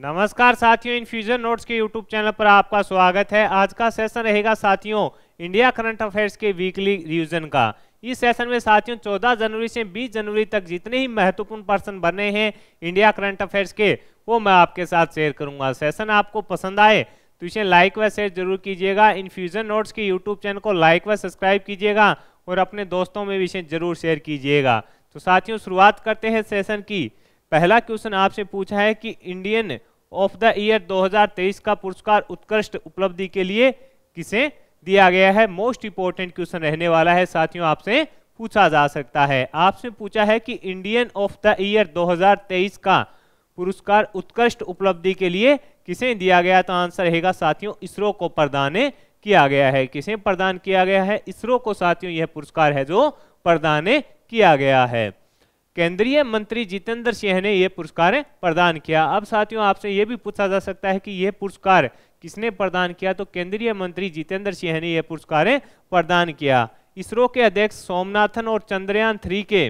नमस्कार साथियों Infusion Notes के यूट्यूब चैनल पर आपका स्वागत है आज का सेशन रहेगा साथियों इंडिया करंट अफेयर्स के वीकली रिविजन का इस सेशन में साथियों 14 जनवरी से 20 जनवरी तक जितने ही महत्वपूर्ण पर्सन बने हैं इंडिया करंट अफेयर्स के वो मैं आपके साथ शेयर करूंगा सेशन आपको पसंद आए तो इसे लाइक व शेयर जरूर कीजिएगा इन्फ्यूजन नोट्स के यूट्यूब चैनल को लाइक व सब्सक्राइब कीजिएगा और अपने दोस्तों में भी इसे जरूर शेयर कीजिएगा तो साथियों शुरुआत करते हैं सेशन की पहला क्वेश्चन आपसे पूछा है कि इंडियन ऑफ द ईयर 2023 का पुरस्कार उत्कृष्ट उपलब्धि के लिए किसे दिया गया है मोस्ट इंपोर्टेंट क्वेश्चन रहने वाला है साथियों आपसे पूछा जा सकता है आपसे पूछा है कि इंडियन ऑफ द ईयर 2023 का पुरस्कार उत्कृष्ट उपलब्धि के लिए किसे दिया गया तो आंसर रहेगा साथियों इसरो को प्रदान किया गया है किसे प्रदान किया गया है इसरो को साथियों यह पुरस्कार है जो प्रदान किया गया है केंद्रीय मंत्री जितेंद्र सिंह ने यह पुरस्कार प्रदान किया अब साथियों आपसे यह भी पूछा जा सकता है कि यह पुरस्कार किसने प्रदान किया तो केंद्रीय मंत्री जितेंद्र सिंह ने यह पुरस्कार प्रदान किया इसरो के अध्यक्ष सोमनाथन और चंद्रयान थ्री के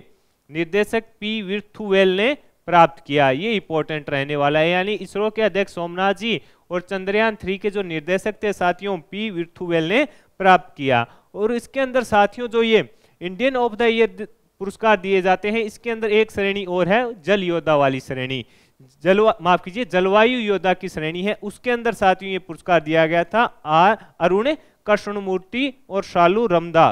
निर्देशक पी विर्थुवेल ने प्राप्त किया ये इंपॉर्टेंट रहने वाला है यानी इसरो के अध्यक्ष सोमनाथ जी और चंद्रयान थ्री के जो निर्देशक थे साथियों पी विर्थुवेल ने प्राप्त किया और इसके अंदर साथियों जो ये इंडियन ऑफ द ईयर पुरस्कार दिए जाते हैं इसके अंदर एक श्रेणी और है जल योद्धा वाली श्रेणी जलवा माफ कीजिए जलवायु योद्धा की श्रेणी है उसके अंदर साथियों ये पुरस्कार दिया गया था आ अरुण कृष्णमूर्ति और शालू रमदा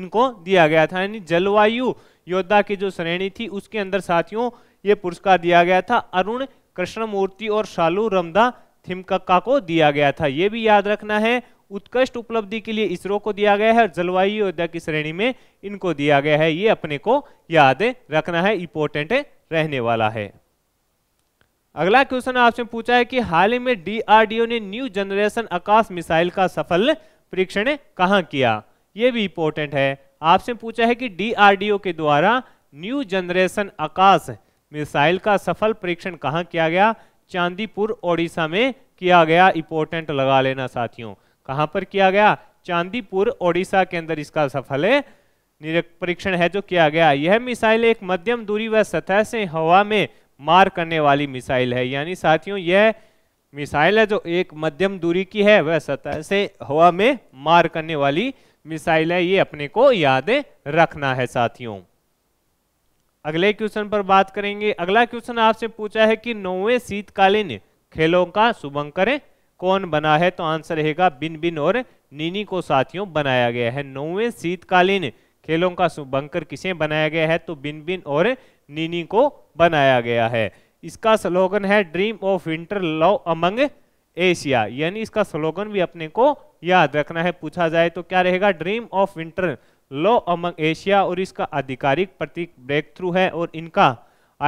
इनको दिया गया था यानी जलवायु योद्धा की जो श्रेणी थी उसके अंदर साथियों ये पुरस्कार दिया गया था अरुण कृष्णमूर्ति और शालू रमदा थिमकक्का को दिया गया था ये भी याद रखना है उत्कृष्ट उपलब्धि के लिए इसरो को दिया गया है और जलवायु योद्धा की श्रेणी में इनको दिया गया है ये अपने को याद रखना है इंपोर्टेंट रहने वाला है अगला क्वेश्चन आपसे पूछा है कि हाल ही में डीआरडीओ ने न्यू जनरेशन आकाश मिसाइल का सफल परीक्षण कहा किया यह भी इंपोर्टेंट है आपसे पूछा है कि डीआरडीओ के द्वारा न्यू जनरेशन आकाश मिसाइल का सफल परीक्षण कहां किया गया चांदीपुर ओडिशा में किया गया इंपोर्टेंट लगा लेना साथियों कहां पर किया गया चांदीपुर ओडिशा के अंदर इसका सफल परीक्षण है जो किया गया यह मिसाइल एक मध्यम दूरी व सतह से हवा में मार करने वाली मिसाइल है यानी साथियों यह मिसाइल है जो एक मध्यम दूरी की है वह सतह से हवा में मार करने वाली मिसाइल है ये अपने को याद रखना है साथियों अगले क्वेश्चन पर बात करेंगे अगला क्वेश्चन आपसे पूछा है कि नौवे शीतकालीन खेलों का शुभंकर कौन बना है तो आंसर रहेगा बिन बिन और नीनी को साथियों बनाया गया है नौवे शीतकालीन खेलों का बंकर किसे बनाया गया है तो बिन बिन और नीनी को बनाया गया है इसका स्लोगन है dream of winter love among Asia यानी इसका स्लोगन भी अपने को याद रखना है पूछा जाए तो क्या रहेगा dream of winter law among Asia और इसका आधिकारिक प्रतीक ब्रेक थ्रू है और इनका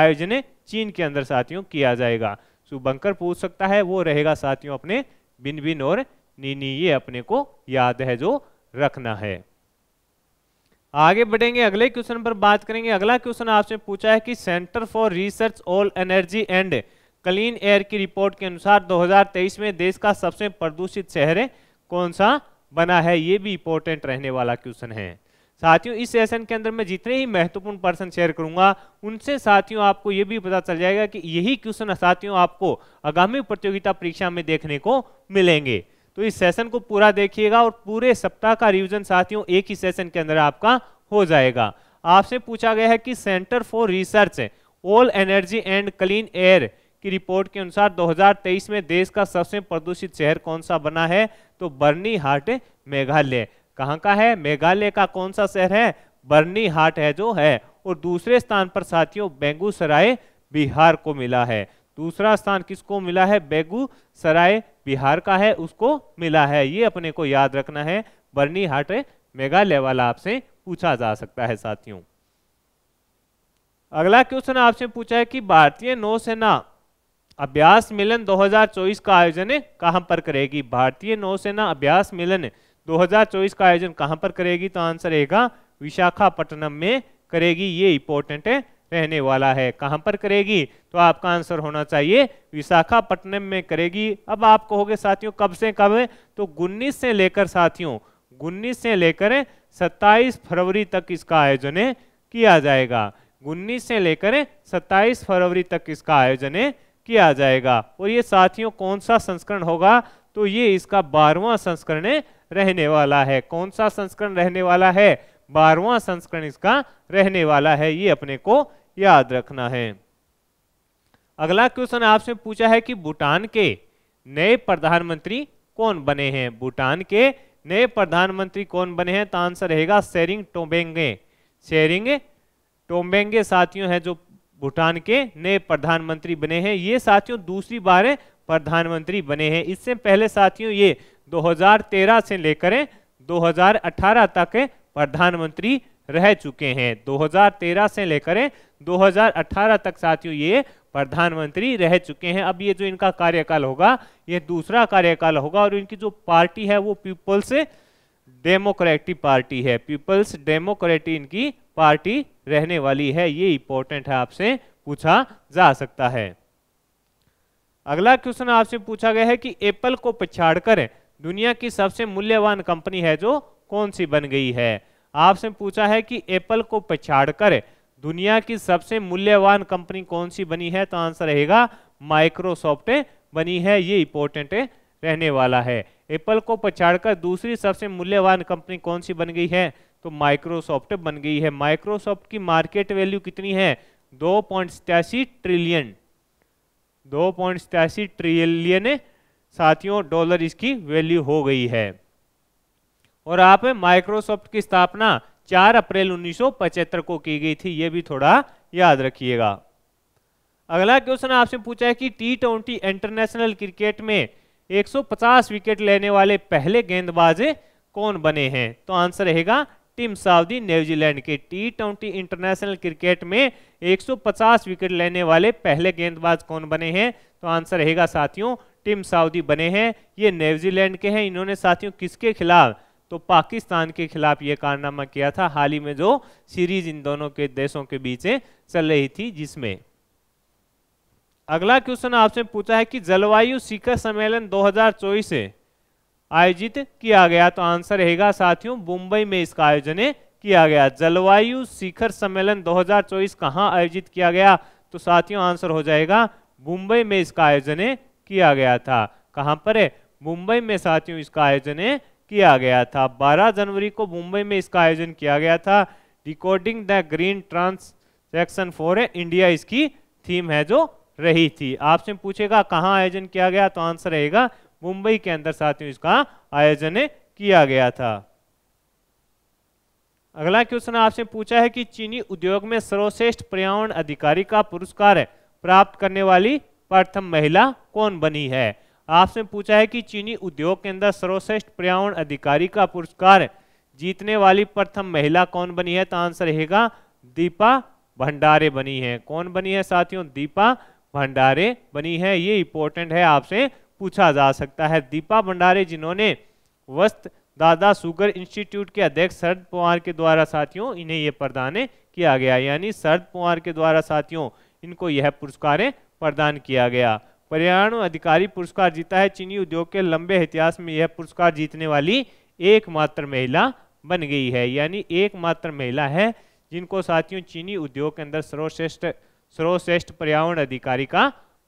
आयोजन चीन के अंदर साथियों किया जाएगा सो बंकर पूछ सकता है वो रहेगा साथियों अपने बिन बिन और नीनी ये अपने को याद है जो रखना है आगे बढ़ेंगे अगले क्वेश्चन पर बात करेंगे अगला क्वेश्चन आपसे पूछा है कि Centre for Research all energy and clean air की रिपोर्ट के अनुसार 2023 में देश का सबसे प्रदूषित शहर कौन सा बना है ये भी इंपॉर्टेंट रहने वाला क्वेश्चन है साथियों इस सेशन के अंदर मैं जितने ही महत्वपूर्ण पर्सन शेयर करूंगा उनसे साथियों आपको ये भी पता चल जाएगा कि यही क्वेश्चन साथियों आपको आगामी प्रतियोगिता परीक्षा में देखने को मिलेंगे तो इस सेशन को पूरा देखिएगा और पूरे सप्ताह का रिविजन साथियों एक ही सेशन के अंदर आपका हो जाएगा आपसे पूछा गया है कि Centre for Research all energy and clean air की रिपोर्ट के अनुसार 2023 में देश का सबसे प्रदूषित शहर कौन सा बना है तो बर्नी हार्ट मेघालय कहाँ का है मेघालय का कौन सा शहर है बर्नी हाट है जो है और दूसरे स्थान पर साथियों बेगूसराय बिहार को मिला है दूसरा स्थान किसको मिला है बेगूसराय बिहार का है उसको मिला है ये अपने को याद रखना है बर्नी हाट मेघालय वाला आपसे पूछा जा सकता है साथियों अगला क्वेश्चन आपसे पूछा है कि भारतीय नौसेना अभ्यास मिलन 2024 का आयोजन कहां पर करेगी भारतीय नौसेना अभ्यास मिलन 2024 का आयोजन कहां पर करेगी तो आंसर रहेगा विशाखापट्टनम में करेगी ये इंपॉर्टेंट रहने वाला है कहां पर करेगी तो आपका आंसर होना चाहिए विशाखापट्टनम में करेगी अब आप कहोगे साथियों कब से कब है तो उन्नीस से लेकर साथियों उन्नीस से लेकर 27 फरवरी तक इसका आयोजन किया जाएगा उन्नीस से लेकर 27 फरवरी तक इसका आयोजन किया जाएगा और ये साथियों कौन सा संस्करण होगा तो ये इसका बारहवां संस्करण रहने वाला है कौन सा संस्करण रहने वाला है बारवा संस्करण इसका रहने वाला है ये अपने को याद रखना है अगला क्वेश्चन आपसे पूछा है कि भूटान के नए प्रधानमंत्री कौन बने हैं भूटान के नए प्रधानमंत्री कौन बने हैं तो आंसर रहेगा शेरिंग टोबेंगे शेरिंग टोम्बेंगे साथियों हैं जो भूटान के नए प्रधानमंत्री बने हैं ये साथियों दूसरी बार प्रधानमंत्री बने हैं इससे पहले साथियों ये 2013 से लेकर 2018 तक प्रधानमंत्री रह चुके हैं 2013 से लेकर 2018 तक साथियों ये प्रधानमंत्री रह चुके हैं अब ये जो इनका कार्यकाल होगा ये दूसरा कार्यकाल होगा और इनकी जो पार्टी है वो पीपल्स डेमोक्रेटिक पार्टी है पीपल्स डेमोक्रेटिक इनकी पार्टी रहने वाली है ये इंपॉर्टेंट है आपसे पूछा जा सकता है अगला क्वेश्चन आपसे पूछा गया है कि एप्पल को पिछाड़ कर दुनिया की सबसे मूल्यवान कंपनी है जो कौन सी बन गई है आपसे पूछा है कि एप्पल को पिछाड़ कर दुनिया की सबसे मूल्यवान कंपनी कौन सी बनी है तो आंसर रहेगा माइक्रोसॉफ्ट बनी है ये इंपॉर्टेंट रहने वाला है एप्पल को पछाड़कर दूसरी सबसे मूल्यवान कंपनी कौन सी बन गई है तो माइक्रोसॉफ्ट बन गई है माइक्रोसॉफ्ट की मार्केट वैल्यू कितनी है दो ट्रिलियन दो पॉइंट सतासी ट्रिलियन साथियों डॉलर इसकी वैल्यू हो गई है और आप माइक्रोसॉफ्ट की स्थापना 4 अप्रैल उन्नीस को की गई थी ये भी थोड़ा याद रखिएगा अगला क्वेश्चन आपसे पूछा है कि टी ट्वेंटी इंटरनेशनल क्रिकेट में 150 विकेट लेने वाले पहले गेंदबाज कौन बने हैं तो आंसर रहेगा टीम सावदी न्यूजीलैंड के टी ट्वेंटी इंटरनेशनल क्रिकेट में 150 विकेट लेने वाले पहले गेंदबाज कौन बने हैं तो आंसर रहेगा साथियों टीम साउदी बने हैं ये न्यूजीलैंड के हैं इन्होंने साथियों किसके खिलाफ तो पाकिस्तान के खिलाफ ये कारनामा किया था हाल ही में जो सीरीज इन दोनों के देशों के बीच चल रही थी जिसमें अगला क्वेश्चन आपसे पूछा है कि जलवायु शिखर सम्मेलन दो हजार आयोजित किया गया तो आंसर रहेगा साथियों मुंबई में इसका आयोजन किया गया जलवायु शिखर सम्मेलन 2024 कहां आयोजित किया गया तो साथियों आंसर हो जाएगा मुंबई में इसका आयोजन किया गया था कहां पर है मुंबई में साथियों इसका आयोजन किया गया था 12 जनवरी को मुंबई में इसका आयोजन किया गया था recording the green transaction for India इसकी थीम है जो रही थी आपसे पूछेगा कहाँ आयोजन किया गया तो आंसर रहेगा मुंबई के अंदर साथियों इसका आयोजन किया गया था अगला क्वेश्चन आपसे पूछा है कि चीनी उद्योग में सर्वश्रेष्ठ पर्यावरण अधिकारी का पुरस्कार प्राप्त करने वाली प्रथम महिला कौन बनी है आपसे पूछा है कि चीनी उद्योग के अंदर सर्वश्रेष्ठ पर्यावरण अधिकारी का पुरस्कार जीतने वाली प्रथम महिला कौन बनी है तो आंसर रहेगा दीपा भंडारे बनी है कौन बनी है साथियों दीपा भंडारे बनी है ये इंपॉर्टेंट है आपसे पूछा जा सकता है दीपा भंडारे जिन्होंने वस्त दादा सुगर इंस्टीट्यूट के अध्यक्ष शरद पवार के द्वारा साथियों इन्हें यह प्रदान किया गया यानी शरद पवार के द्वारा साथियों इनको यह पुरस्कार प्रदान किया गया पर्यावरण अधिकारी पुरस्कार जीता है चीनी उद्योग के लंबे इतिहास में यह पुरस्कार जीतने वाली एकमात्र महिला बन गई है यानी एकमात्र महिला है जिनको साथियों चीनी उद्योग के अंदर सर्वश्रेष्ठ सर्वश्रेष्ठ पर्यावरण अधिकारी का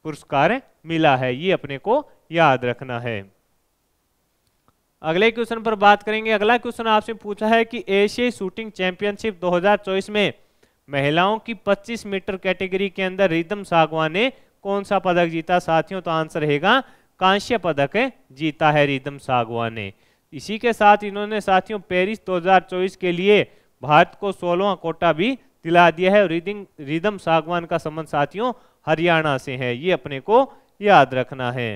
पुरस्कार मिला है ये अपने को याद रखना है अगले क्वेश्चन पर बात करेंगे अगला क्वेश्चन आपसे पूछा है कि एशियाई शूटिंग चैंपियनशिप 2024 में महिलाओं की 25 मीटर कैटेगरी के अंदर रिदम सागवा ने कौन सा पदक जीता साथियों तो आंसर रहेगा कांस्य पदक जीता है रिदम सागवा ने इसी के साथ इन्होंने साथियों पेरिस 2024 के लिए भारत को सोलवा कोटा भी दिला दिया है रिदिंग रिदम सागवान का संबंध साथियों हरियाणा से है ये अपने को याद रखना है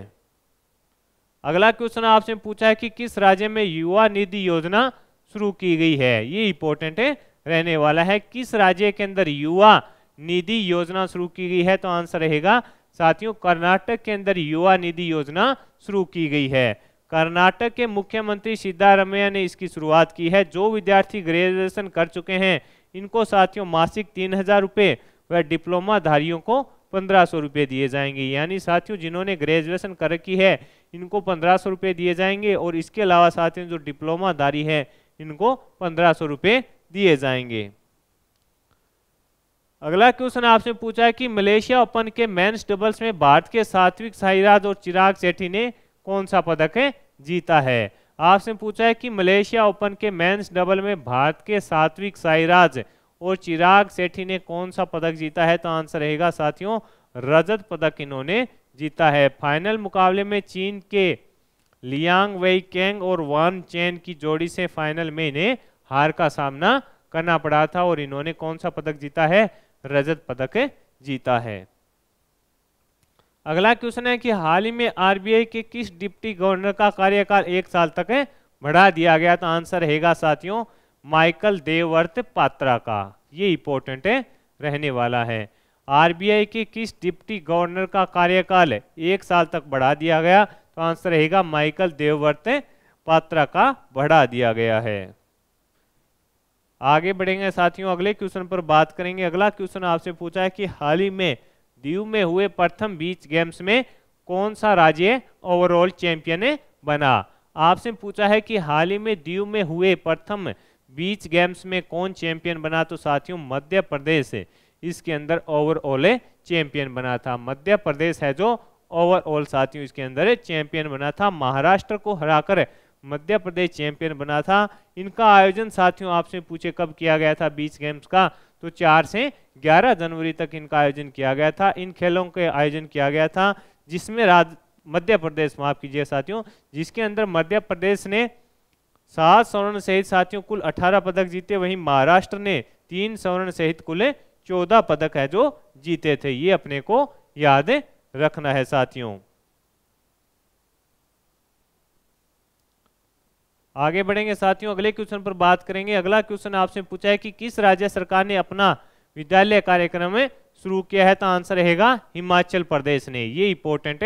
अगला क्वेश्चन आपसे पूछा है कि किस राज्य में युवा निधि योजना शुरू की गई है ये इंपॉर्टेंट है रहने वाला है किस राज्य के अंदर युवा निधि योजना शुरू की गई है तो आंसर रहेगा साथियों कर्नाटक के अंदर युवा निधि योजना शुरू की गई है कर्नाटक के मुख्यमंत्री सिद्धारमैया ने इसकी शुरुआत की है जो विद्यार्थी ग्रेजुएशन कर चुके हैं इनको साथियों मासिक तीन हजार रुपये व डिप्लोमा धारियों को पंद्रह सौ रुपये दिए जाएंगे यानी साथियों जिन्होंने ग्रेजुएशन कर रखी है इनको पंद्रह सौ रुपये दिए जाएंगे और इसके अलावा साथियों जो दारी है इनको पंद्रह सौ रुपये दिए जाएंगे अगला क्वेश्चन आपसे पूछा है कि मलेशिया ओपन के मेंस डबल्स में भारत के सात्विक साईराज और चिराग सेठी ने कौन सा पदक है जीता है आपसे पूछा है कि मलेशिया ओपन के मेंस डबल में भारत के सात्विक साईराज और चिराग सेठी ने कौन सा पदक जीता है तो आंसर रहेगा साथियों रजत पदक इन्होंने जीता है फाइनल मुकाबले में चीन के लियांग वेई केंग और वान चैन की जोड़ी से फाइनल में इन्हें हार का सामना करना पड़ा था और इन्होंने कौन सा पदक जीता है रजत पदक जीता है अगला क्वेश्चन है कि हाल ही में आरबीआई के किस डिप्टी गवर्नर का कार्यकाल एक साल तक बढ़ा दिया गया तो आंसर रहेगा साथियों माइकल देववर्त पात्रा का ये इंपॉर्टेंट है रहने वाला है आरबीआई के किस डिप्टी गवर्नर का कार्यकाल एक साल तक बढ़ा दिया गया तो आंसर रहेगा माइकल देववर्त पात्रा का बढ़ा दिया गया है आगे बढ़ेंगे साथियों अगले क्वेश्चन पर बात करेंगे अगला क्वेश्चन आपसे पूछा है कि हाल ही में दीव में हुए प्रथम बीच गेम्स में कौन सा राज्य ओवरऑल चैंपियन बना आपसे पूछा है कि हाल ही में दीव में हुए प्रथम बीच गेम्स में कौन चैंपियन बना तो साथियों मध्य प्रदेश है इसके अंदर ओवरऑल चैंपियन बना था मध्य प्रदेश है जो ओवरऑल साथियों इसके अंदर चैंपियन बना था महाराष्ट्र को हराकर मध्य प्रदेश चैंपियन बना था इनका आयोजन साथियों आपसे पूछे कब किया गया था बीच गेम्स का तो चार से ग्यारह जनवरी तक इनका आयोजन किया गया था इन खेलों के आयोजन किया गया था जिसमें राज मध्य प्रदेश माफ कीजिए साथियों जिसके अंदर मध्य प्रदेश ने सात स्वर्ण सहित साथियों कुल अठारह पदक जीते वहीं महाराष्ट्र ने तीन स्वर्ण सहित कुल चौदह पदक है जो जीते थे ये अपने को याद रखना है साथियों आगे बढ़ेंगे साथियों अगले क्वेश्चन पर बात करेंगे अगला क्वेश्चन आपसे पूछा है कि किस राज्य सरकार ने अपना विद्यालय कार्यक्रम शुरू किया है तो आंसर रहेगा हिमाचल प्रदेश ने ये इंपोर्टेंट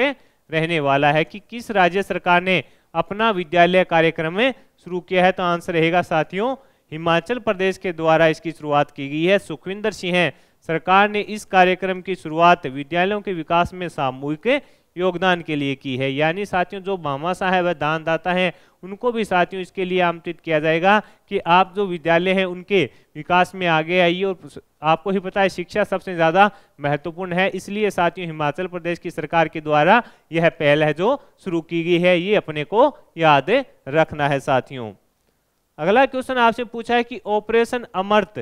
रहने वाला है कि किस राज्य सरकार ने अपना विद्यालय कार्यक्रम में शुरू किया है तो आंसर रहेगा साथियों हिमाचल प्रदेश के द्वारा इसकी शुरुआत की गई है सुखविंदर सिंह सरकार ने इस कार्यक्रम की शुरुआत विद्यालयों के विकास में सामूहिक योगदान के लिए की है यानी साथियों जो मामासा है दानदाता है उनको भी साथियों इसके लिए आमंत्रित किया जाएगा कि आप जो विद्यालय हैं उनके विकास में आगे आइए और आपको ही पता है शिक्षा सबसे ज़्यादा महत्वपूर्ण है इसलिए साथियों हिमाचल प्रदेश की सरकार के द्वारा यह पहल है जो शुरू की गई है ये अपने को याद रखना है साथियों अगला क्वेश्चन आपसे पूछा है कि ऑपरेशन अमर्त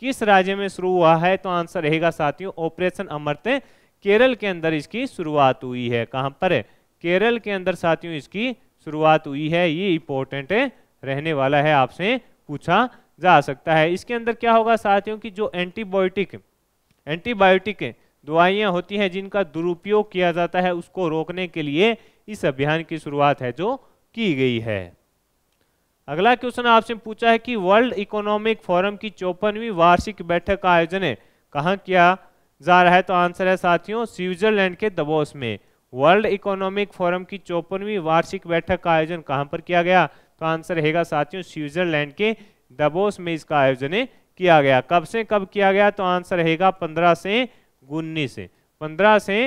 किस राज्य में शुरू हुआ है तो आंसर रहेगा साथियों ऑपरेशन अमर्त केरल के अंदर इसकी शुरुआत हुई है कहां पर है? केरल के अंदर साथियों इसकी शुरुआत हुई है ये इंपॉर्टेंट रहने वाला है आपसे पूछा जा सकता है इसके अंदर क्या होगा साथियों की जो एंटीबायोटिक एंटीबायोटिक दवाइयां होती हैं जिनका दुरुपयोग किया जाता है उसको रोकने के लिए इस अभियान की शुरुआत है जो की गई है अगला क्वेश्चन आपसे पूछा है कि वर्ल्ड इकोनॉमिक फोरम की चौपनवी वार्षिक बैठक का आयोजन कहा किया जा रहा है तो आंसर है साथियों स्विट्जरलैंड के दबोस में वर्ल्ड इकोनॉमिक फोरम की चौपनवी वार्षिक बैठक का आयोजन कहां पर किया गया तो आंसर रहेगा साथियों स्विट्जरलैंड के दबोस में इसका आयोजन किया गया कब से कब किया गया तो आंसर रहेगा पंद्रह से उन्नीस पंद्रह से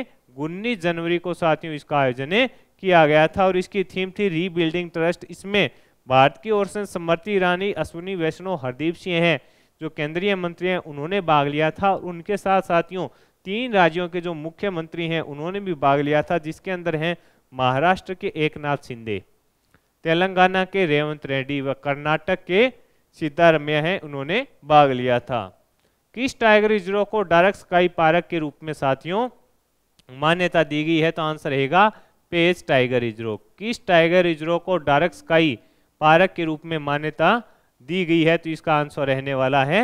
उन्नीस जनवरी को साथियों इसका आयोजन किया गया था और इसकी थीम थी रीबिल्डिंग ट्रस्ट इसमें भारत की ओर से समृति ईरानी अश्विनी वैष्णव हरदीप सिंह हैं जो केंद्रीय मंत्री हैं उन्होंने भाग लिया था और उनके साथ साथियों तीन राज्यों के जो मुख्यमंत्री हैं उन्होंने भी भाग लिया था जिसके अंदर हैं महाराष्ट्र के एकनाथ शिंदे तेलंगाना के रेवंत रेड्डी व कर्नाटक के सिद्धारम्या हैं उन्होंने भाग लिया था किस टाइगर रिजर्व को डार्क स्काई पार्क के रूप में साथियों मान्यता दी गई है तो आंसर रहेगा पेज टाइगर रिजर्व किस टाइगर रिजर्व को डार्क स्काई पार्क के रूप में मान्यता दी गई है तो इसका आंसर रहने वाला है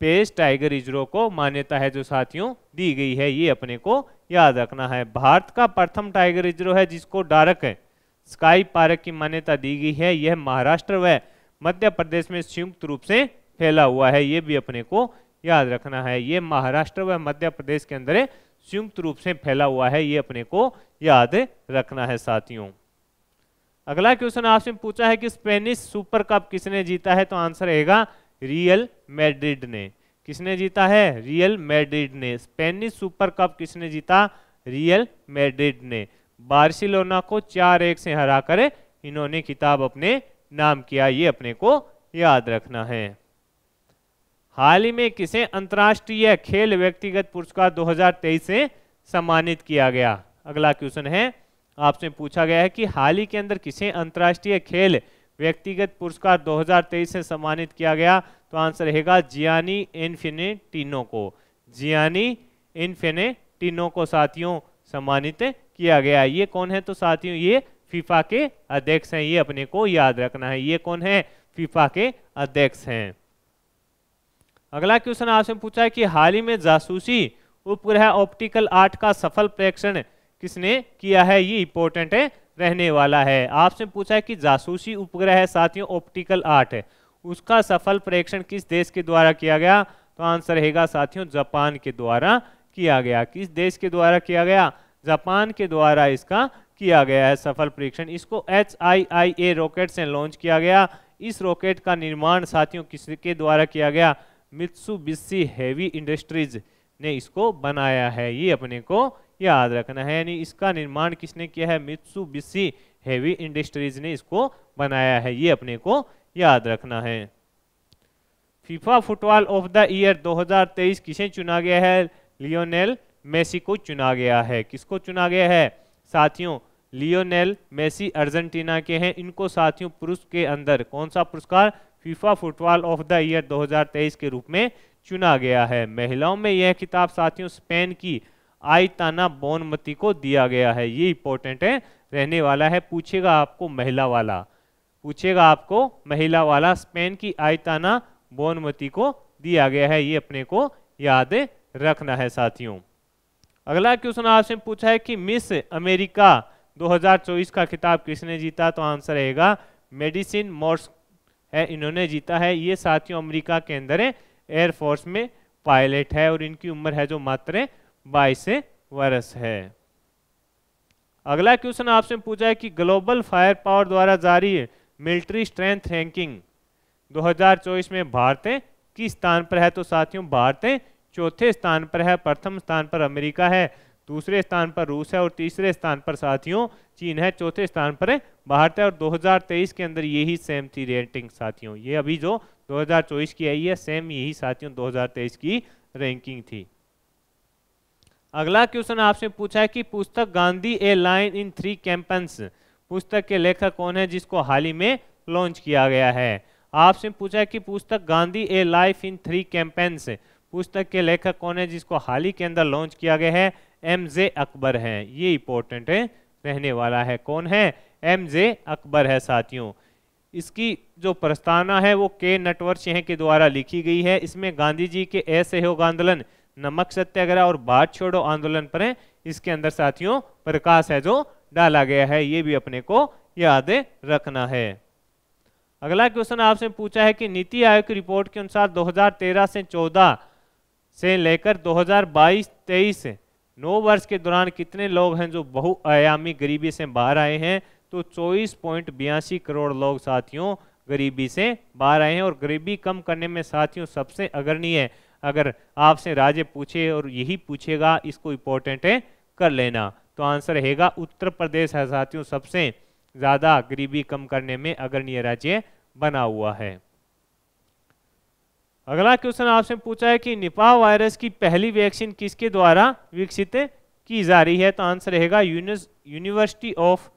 पेज टाइगर इजरो को मान्यता है जो साथियों दी गई है ये अपने को याद रखना है भारत का प्रथम टाइगर इजरो है जिसको डारक है स्काई पार्क की मान्यता दी गई है यह महाराष्ट्र व मध्य प्रदेश में संयुक्त रूप से फैला हुआ है ये भी अपने को याद रखना है ये महाराष्ट्र व मध्य प्रदेश के अंदर संयुक्त रूप से फैला हुआ है ये अपने को याद रखना है साथियों अगला क्वेश्चन आपसे पूछा है कि स्पेनिश सुपर कप किसने जीता है तो आंसर रहेगा रियल मैड्रिड ने किसने जीता है रियल मैड्रिड ने स्पेनिश सुपर कप किसने जीता रियल मैड्रिड ने बार्सिलोना को चार एक से हराकर इन्होंने किताब अपने नाम किया ये अपने को याद रखना है हाल ही में किसे अंतर्राष्ट्रीय खेल व्यक्तिगत पुरस्कार 2023 से सम्मानित किया गया अगला क्वेश्चन है आपसे पूछा गया है कि हाल ही के अंदर किसे अंतर्राष्ट्रीय खेल व्यक्तिगत पुरस्कार 2023 से सम्मानित किया गया तो आंसर रहेगा जियानी इन्फिनेटिनो को जियानी इन्फिनेटिनो को साथियों सम्मानित किया गया ये कौन है तो साथियों ये फीफा के अध्यक्ष हैं ये अपने को याद रखना है ये कौन है फीफा के अध्यक्ष हैं अगला क्वेश्चन आपसे पूछा है कि हाल ही में जासूसी उपग्रह ऑप्टिकल आर्ट का सफल प्रेक्षण किसने किया है ये इंपॉर्टेंट है रहने वाला है आपसे पूछा है कि जासूसी उपग्रह है साथियों ऑप्टिकल आर्ट है उसका सफल परीक्षण किस देश के द्वारा किया गया तो आंसर रहेगा साथियों जापान के द्वारा किया गया किस देश के द्वारा किया गया जापान के द्वारा इसका किया गया है सफल परीक्षण इसको H I I A rocket से लॉन्च किया गया इस रॉकेट का निर्माण साथियों किसके द्वारा किया गया बिस्सी हैवी इंडस्ट्रीज ने इसको बनाया है ये अपने को याद रखना है यानी इसका निर्माण किसने किया है मित्सुबिशी हैवी इंडस्ट्रीज ने इसको बनाया है ये अपने को याद रखना है FIFA football of the year 2023 किसे चुना गया है लियोनेल मेसी को चुना गया है किसको चुना गया है साथियों लियोनेल मेसी अर्जेंटीना के हैं इनको साथियों पुरुष के अंदर कौन सा पुरस्कार FIFA football of the year 2023 के रूप में चुना गया है महिलाओं में यह किताब साथियों स्पेन की आयताना बोनमती को दिया गया है ये इंपॉर्टेंट है रहने वाला है पूछेगा आपको महिला वाला पूछेगा आपको महिला वाला स्पेन की आयताना बोनमती को दिया गया है ये अपने को याद रखना है साथियों अगला क्वेश्चन आपसे पूछा है कि मिस अमेरिका 2024 का खिताब किसने जीता तो आंसर रहेगा मेडिसिन मोर्स है इन्होंने जीता है ये साथियों अमेरिका के अंदर एयरफोर्स में पायलट है और इनकी उम्र है जो मात्र बाईस वर्ष है अगला क्वेश्चन आपसे पूछा है कि ग्लोबल फायर पावर द्वारा जारी मिलिट्री स्ट्रेंथ रैंकिंग 2024 में भारत किस स्थान पर है तो साथियों भारत चौथे स्थान पर है प्रथम स्थान पर अमेरिका है दूसरे स्थान पर रूस है और तीसरे स्थान पर साथियों चीन है चौथे स्थान पर भारत है और 2023 के अंदर यही सेम थी रेटिंग साथियों ये अभी जो 2024 की आई है सेम यही साथियों 2023 की रैंकिंग थी अगला क्वेश्चन आपसे पूछा है कि पुस्तक Gandhi a line in three campaigns पुस्तक के लेखक कौन है जिसको हाल ही में लॉन्च किया गया है आपसे पूछा है कि पुस्तक Gandhi a life in three campaigns पुस्तक के लेखक कौन है जिसको हाल ही के अंदर लॉन्च किया गया है एम जे अकबर है ये इंपॉर्टेंट रहने वाला है कौन है एम जे अकबर है साथियों इसकी जो प्रस्तावना है वो के नटवर सिंह के द्वारा लिखी गई है इसमें गांधी जी के असहयोग आंदोलन नमक सत्याग्रह और भारत छोड़ो आंदोलन पर है इसके अंदर साथियों प्रकाश है जो डाला गया है ये भी अपने को याद रखना है अगला क्वेश्चन आपसे पूछा है कि नीति आयोग की रिपोर्ट के अनुसार 2013 से 14 से लेकर 2022-23 नौ वर्ष के दौरान कितने लोग हैं जो बहुआयामी गरीबी से बाहर आए हैं तो चौबीस पॉइंट बयासी करोड़ लोग साथियों गरीबी से बाहर आए हैं और गरीबी कम करने में साथियों सबसे अग्रणी है अगर आपसे राज्य पूछे और यही पूछेगा इसको इंपॉर्टेंट है कर लेना तो आंसर रहेगा उत्तर प्रदेश है साथियों सबसे ज़्यादा गरीबी कम करने में अग्रणीय राज्य बना हुआ है अगला क्वेश्चन आपसे पूछा है कि निपाह वायरस की पहली वैक्सीन किसके द्वारा विकसित की जा रही है तो आंसर रहेगा यूनिवर्सिटी ऑफ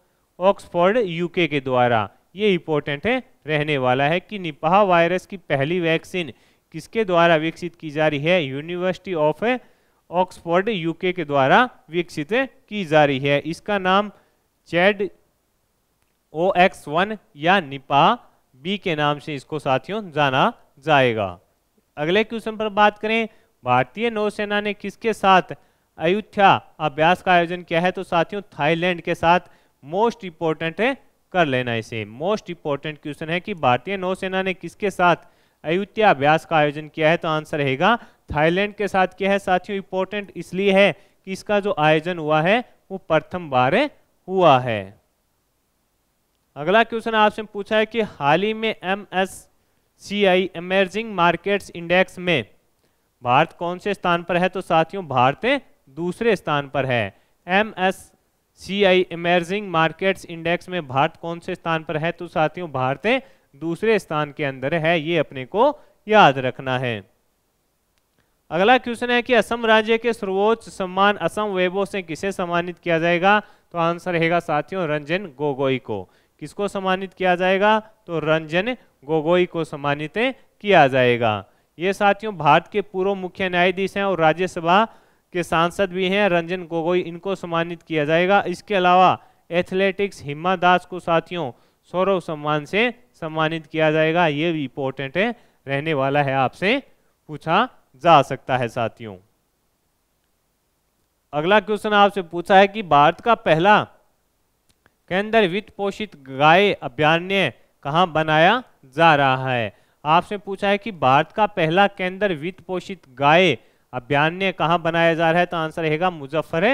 ऑक्सफोर्ड यूके के द्वारा ये इंपॉर्टेंट है रहने वाला है कि निपाह वायरस की पहली वैक्सीन किसके द्वारा विकसित की जा रही है यूनिवर्सिटी ऑफ ऑक्सफोर्ड यूके के द्वारा विकसित की जा रही है इसका नाम चैड ओ एक्स वन या निपा बी के नाम से इसको साथियों जाना जाएगा अगले क्वेश्चन पर बात करें भारतीय नौसेना ने किसके साथ अयोध्या अभ्यास का आयोजन किया है तो साथियों थाईलैंड के साथ मोस्ट इंपोर्टेंट है कर लेना इसे मोस्ट इंपोर्टेंट क्वेश्चन है कि भारतीय नौसेना ने किसके साथ अयोध्या अभ्यास का आयोजन किया है तो आंसर रहेगा थाईलैंड के साथ किया है साथियों इंपॉर्टेंट इसलिए है कि इसका जो आयोजन हुआ है वो प्रथम बार हुआ है अगला क्वेश्चन आपसे पूछा है कि हाल ही में M S C I emerging markets index में भारत कौन से स्थान पर है तो साथियों भारत दूसरे स्थान पर है M S C I emerging markets index में भारत कौन से स्थान पर है तो साथियों भारत दूसरे स्थान के अंदर है ये अपने को याद रखना है अगला क्वेश्चन है कि असम राज्य के सर्वोच्च सम्मान असम वेबो से किसे सम्मानित किया जाएगा तो आंसर रहेगा साथियों रंजन गोगोई को किसको सम्मानित किया जाएगा तो रंजन गोगोई को सम्मानित किया जाएगा ये साथियों भारत के पूर्व मुख्य न्यायाधीश हैं और राज्यसभा के सांसद भी हैं रंजन गोगोई इनको सम्मानित किया जाएगा इसके अलावा एथलेटिक्स हिमा दास को साथियों सौरव सम्मान से सम्मानित किया जाएगा ये भी इंपॉर्टेंट है रहने वाला है आपसे पूछा जा सकता है साथियों अगला क्वेश्चन आपसे पूछा है कि भारत का पहला केंद्र वित्त पोषित गाय अभ्यारण्य कहा बनाया जा रहा है आपसे पूछा है कि भारत का पहला केंद्र वित्त पोषित गाय अभ्यारण्य कहा बनाया जा रहा है तो आंसर रहेगा मुजफ्फर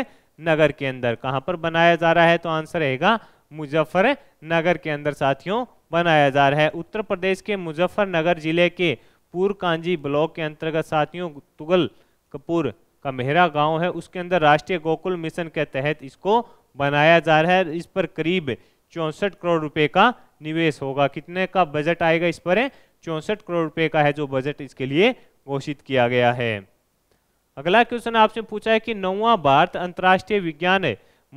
नगर के अंदर कहां पर बनाया जा रहा है तो आंसर रहेगा मुजफ्फर नगर के अंदर साथियों बनाया जा रहा है उत्तर प्रदेश के मुजफ्फरनगर जिले के पूर्वकांजी ब्लॉक के अंतर्गत साथियों तुगल कपूर का मेहरा गांव है उसके अंदर राष्ट्रीय गोकुल मिशन के तहत इसको बनाया जा रहा है इस पर करीब चौंसठ करोड़ रुपए का निवेश होगा कितने का बजट आएगा इस पर चौंसठ करोड़ रुपए का है जो बजट इसके लिए घोषित किया गया है अगला क्वेश्चन आपसे पूछा है कि नौवा भारत अंतर्राष्ट्रीय विज्ञान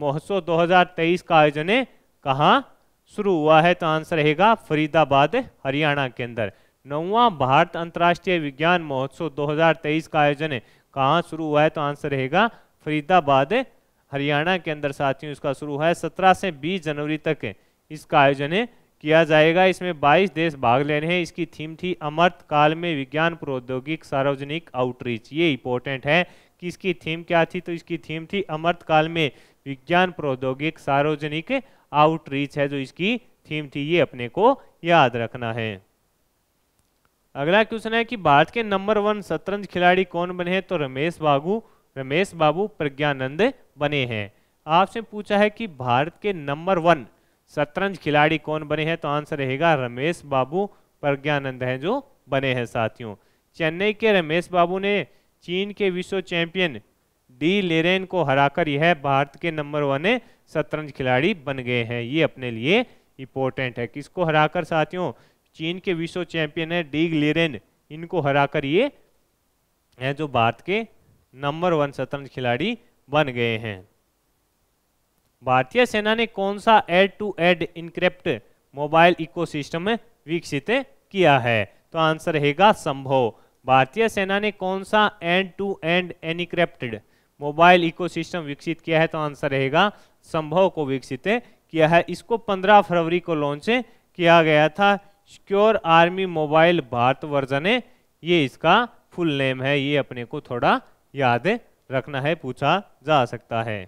महोत्सव 2023 का आयोजन कहाँ शुरू हुआ है तो आंसर रहेगा फरीदाबाद हरियाणा के अंदर नौवा भारत अंतर्राष्ट्रीय विज्ञान महोत्सव 2023 का आयोजन कहाँ शुरू हुआ है तो आंसर रहेगा फरीदाबाद हरियाणा के अंदर साथियों इसका शुरू है सत्रह से बीस जनवरी तक इसका आयोजन किया जाएगा इसमें बाईस देश भाग ले रहे हैं इसकी थीम थी अमृत काल में विज्ञान प्रौद्योगिक सार्वजनिक आउटरीच ये इंपॉर्टेंट है कि इसकी थीम क्या थी तो इसकी थीम थी अमृत काल में विज्ञान प्रौद्योगिक सार्वजनिक आउटरीच है जो इसकी थीम थी ये अपने को याद रखना है अगला क्वेश्चन है कि भारत के नंबर वन शतरंज खिलाड़ी कौन बने हैं तो रमेश बाबू रमेश बाबू प्रज्ञानंद बने हैं आपसे पूछा है कि भारत के नंबर वन शतरंज खिलाड़ी कौन बने हैं तो आंसर रहेगा रमेश बाबू प्रज्ञानंद हैं जो बने हैं साथियों चेन्नई के रमेश बाबू ने चीन के विश्व चैंपियन डी लेरेन को हराकर यह भारत के नंबर वन शतरंज खिलाड़ी बन गए हैं ये अपने लिए इंपॉर्टेंट है किसको हराकर साथियों चीन के विश्व चैंपियन है डीग लेरेन इनको हराकर ये हैं जो भारत के नंबर वन शतरंज खिलाड़ी बन गए हैं भारतीय सेना ने कौन सा end to end encrypt mobile ecosystem विकसित किया है तो आंसर रहेगा संभव भारतीय सेना ने कौन सा end to end encrypted mobile ecosystem विकसित किया है तो आंसर रहेगा संभव को विकसित किया है इसको 15 फरवरी को लॉन्च किया गया था secure army mobile Bharat version है ये इसका फुल नेम है ये अपने को थोड़ा याद रखना है पूछा जा सकता है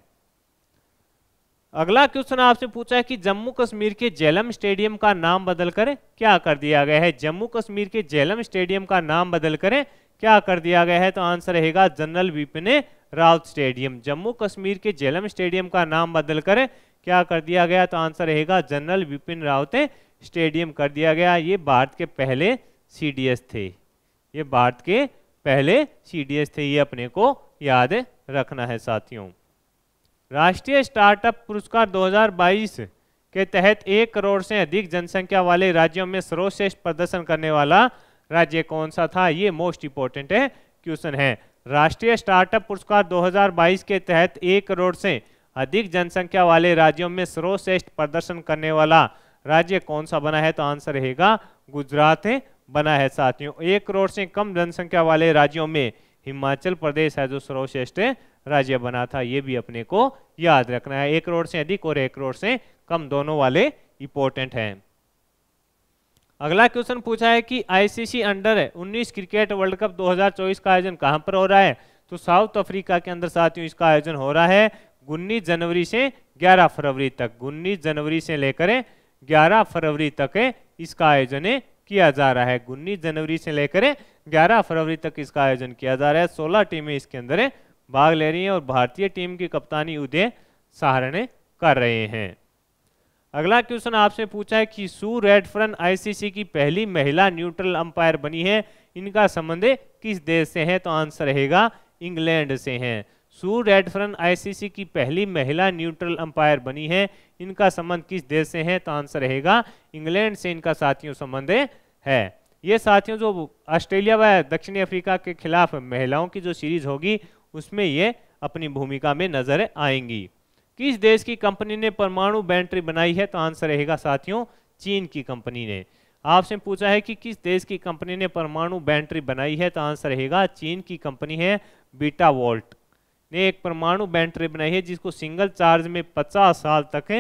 अगला क्वेश्चन आपसे पूछा है कि जम्मू कश्मीर के जेलम स्टेडियम का नाम बदलकर क्या कर दिया गया है जम्मू कश्मीर के जेलम स्टेडियम का नाम बदलकर क्या कर दिया गया है तो आंसर रहेगा जनरल विपिन राउत स्टेडियम जम्मू कश्मीर के जेलम स्टेडियम का नाम बदलकर क्या कर दिया गया तो आंसर रहेगा जनरल विपिन रावत स्टेडियम कर दिया गया ये भारत के पहले सी थे ये भारत के पहले सी थे ये अपने को याद रखना है साथियों राष्ट्रीय स्टार्टअप पुरस्कार 2022 के तहत एक करोड़ से अधिक जनसंख्या वाले राज्यों में सर्वश्रेष्ठ प्रदर्शन करने वाला राज्य कौन सा था ये मोस्ट इंपॉर्टेंट है क्वेश्चन है राष्ट्रीय स्टार्टअप पुरस्कार 2022 के तहत एक करोड़ से अधिक जनसंख्या वाले राज्यों में सर्वश्रेष्ठ प्रदर्शन करने वाला राज्य कौन सा बना है तो आंसर रहेगा गुजरात बना है साथियों एक करोड़ से कम जनसंख्या वाले राज्यों में हिमाचल प्रदेश है जो सर्वश्रेष्ठ राज्य बना था ये भी अपने को याद रखना है एक करोड़ से अधिक और एक करोड़ से कम दोनों वाले इंपॉर्टेंट हैं अगला क्वेश्चन पूछा है कि आईसीसी अंडर है 19 क्रिकेट वर्ल्ड कप 2024 का आयोजन कहां पर हो रहा है तो साउथ अफ्रीका के अंदर साथियों इसका आयोजन हो रहा है उन्नीस जनवरी से 11 फरवरी तक उन्नीस जनवरी से लेकर 11 फरवरी तक इसका आयोजन किया जा रहा है उन्नीस जनवरी से लेकर 11 फरवरी तक इसका आयोजन किया जा रहा है सोलह टीमें इसके अंदर भाग ले रही हैं और भारतीय टीम की कप्तानी उदय सहारण कर रहे हैं अगला क्वेश्चन आपसे पूछा है कि सू रेडफर्न आईसीसी की पहली महिला न्यूट्रल अंपायर बनी है इनका संबंध किस देश से है तो आंसर रहेगा इंग्लैंड से है सू रेडफर्न आईसीसी की पहली महिला न्यूट्रल अंपायर बनी है इनका संबंध किस देश से है तो आंसर रहेगा इंग्लैंड से इनका साथियों संबंध है ये साथियों जो ऑस्ट्रेलिया व दक्षिणी अफ्रीका के खिलाफ महिलाओं की जो सीरीज होगी उसमें ये अपनी भूमिका में नजर आएंगी किस देश की कंपनी ने परमाणु बैटरी बनाई है तो आंसर रहेगा साथियों चीन की कंपनी ने आपसे पूछा है कि किस देश की कंपनी ने परमाणु बैटरी बनाई है तो आंसर रहेगा चीन की कंपनी है बीटा वोल्ट ने एक परमाणु बैटरी बनाई है जिसको सिंगल चार्ज में 50 साल तक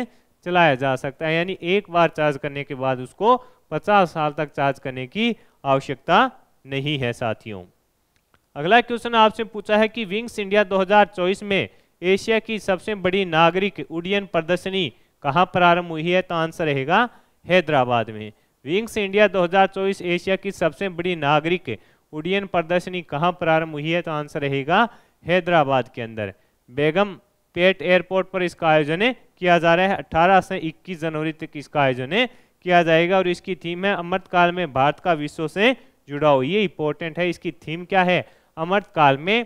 चलाया जा सकता है यानी एक बार चार्ज करने के बाद उसको 50 साल तक चार्ज करने की आवश्यकता नहीं है साथियों अगला क्वेश्चन आपसे पूछा है कि विंग्स इंडिया दो में एशिया की सबसे बड़ी नागरिक उड्डयन प्रदर्शनी कहाँ प्रारंभ हुई है तो आंसर रहेगा हैदराबाद में विंग्स इंडिया 2024 एशिया की सबसे बड़ी नागरिक उड्डयन प्रदर्शनी कहाँ प्रारंभ हुई है तो आंसर रहेगा हैदराबाद के अंदर बेगम पेट एयरपोर्ट पर इसका आयोजन किया जा रहा है 18 से 21 जनवरी तक इसका आयोजन किया जाएगा और इसकी थीम है अमृत काल में भारत का विश्व से जुड़ा हुआ ये इंपॉर्टेंट है इसकी थीम क्या है अमृत काल में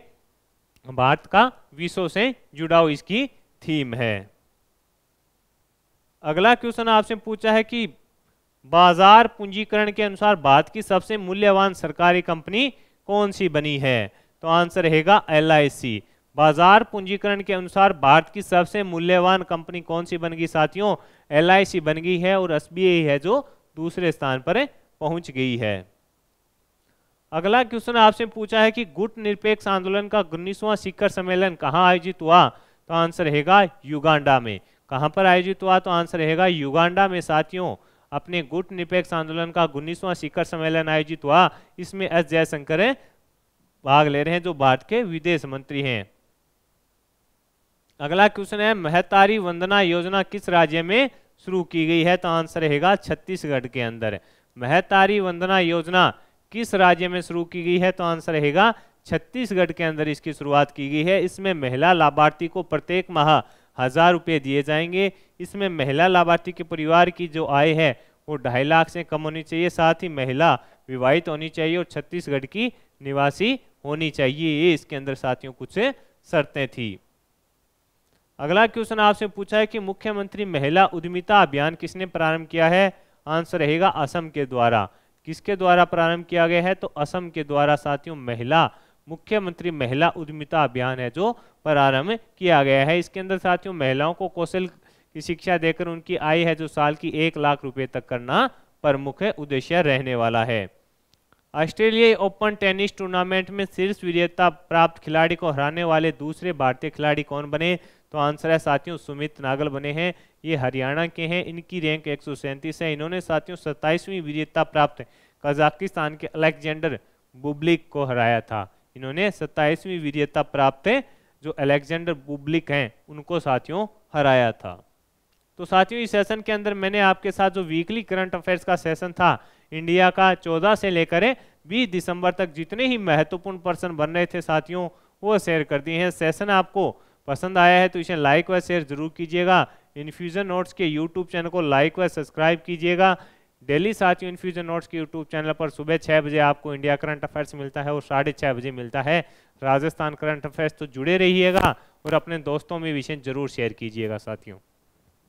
भारत का विश्व से जुड़ाव इसकी थीम है अगला क्वेश्चन आपसे पूछा है कि बाजार पूंजीकरण के अनुसार भारत की सबसे मूल्यवान सरकारी कंपनी कौन सी बनी है तो आंसर रहेगा एल बाजार पूंजीकरण के अनुसार भारत की सबसे मूल्यवान कंपनी कौन सी बन गई साथियों एल बन गई है और एस है जो दूसरे स्थान पर पहुंच गई है अगला क्वेश्चन आपसे पूछा है कि गुट निरपेक्ष आंदोलन का उन्नीसवां शिखर सम्मेलन कहाँ आयोजित हुआ तो आंसर रहेगा युगांडा में कहाँ पर आयोजित हुआ तो आंसर रहेगा युगांडा में साथियों अपने गुट निरपेक्ष आंदोलन का उन्नीसवां शिखर सम्मेलन आयोजित हुआ इसमें एस जयशंकर भाग ले रहे हैं जो भारत के विदेश मंत्री हैं अगला क्वेश्चन है महतारी वंदना योजना किस राज्य में शुरू की गई है तो आंसर रहेगा छत्तीसगढ़ के अंदर महतारी वंदना योजना किस राज्य में शुरू की गई है तो आंसर रहेगा छत्तीसगढ़ के अंदर इसकी शुरुआत की गई है इसमें महिला लाभार्थी को प्रत्येक माह हजार रुपये दिए जाएंगे इसमें महिला लाभार्थी के परिवार की जो आय है वो ढाई लाख से कम होनी चाहिए साथ ही महिला विवाहित होनी चाहिए और छत्तीसगढ़ की निवासी होनी चाहिए ये इसके अंदर साथियों कुछ शर्तें थी अगला क्वेश्चन आपसे पूछा है कि मुख्यमंत्री महिला उद्यमिता अभियान किसने प्रारंभ किया है आंसर रहेगा असम के द्वारा किसके द्वारा प्रारंभ किया गया है तो असम के द्वारा साथियों महिला मुख्यमंत्री महिला उद्यमिता अभियान है जो प्रारंभ किया गया है इसके अंदर साथियों महिलाओं को कौशल की शिक्षा देकर उनकी आय है जो साल की एक लाख रुपए तक करना प्रमुख उद्देश्य रहने वाला है ऑस्ट्रेलियाई ओपन टेनिस टूर्नामेंट में शीर्ष विजेता प्राप्त खिलाड़ी को हराने वाले दूसरे भारतीय खिलाड़ी कौन बने तो आंसर है साथियों सुमित नागल बने हैं ये हरियाणा के हैं इनकी रैंक एक है इन्होंने साथियों सत्ताईसवीं विजेता प्राप्त कजाकिस्तान के अलेक्जेंडर बुबलिक को हराया था इन्होंने सत्ताईसवीं विजेता प्राप्त जो अलेक्जेंडर बुबलिक हैं उनको साथियों हराया था तो साथियों इस सेशन के अंदर मैंने आपके साथ जो वीकली करंट अफेयर्स का सेशन था इंडिया का 14 से लेकर 20 दिसंबर तक जितने ही महत्वपूर्ण पर्सन बन रहे थे साथियों वो शेयर कर दिए हैं सेशन आपको पसंद आया है तो इसे लाइक व शेयर जरूर कीजिएगा इन्फ्यूज़न नोट्स के यूट्यूब चैनल को लाइक व सब्सक्राइब कीजिएगा डेली साथियों इन्फ्यूजन नोट्स के यूट्यूब चैनल पर सुबह छः बजे आपको इंडिया करंट अफेयर्स मिलता है और साढ़े छः बजे मिलता है राजस्थान करंट अफेयर्स तो जुड़े रहिएगा और अपने दोस्तों में विषय जरूर शेयर कीजिएगा साथियों